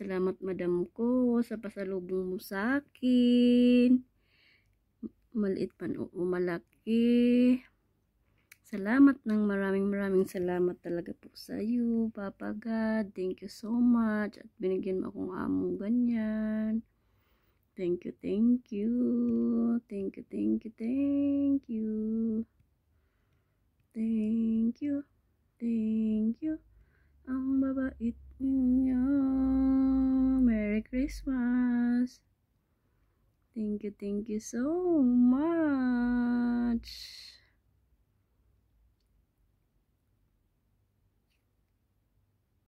Salamat madam ko sa pasalubong mo sa akin. Maliit pan o malaki. Salamat ng maraming maraming salamat talaga po sa iyo, Papa God. Thank you so much. At binigyan mo akong among ganyan. Thank you, thank you. Thank you, thank you, thank you. Thank you, thank you. Ang babait Christmas! Thank you, thank you so much!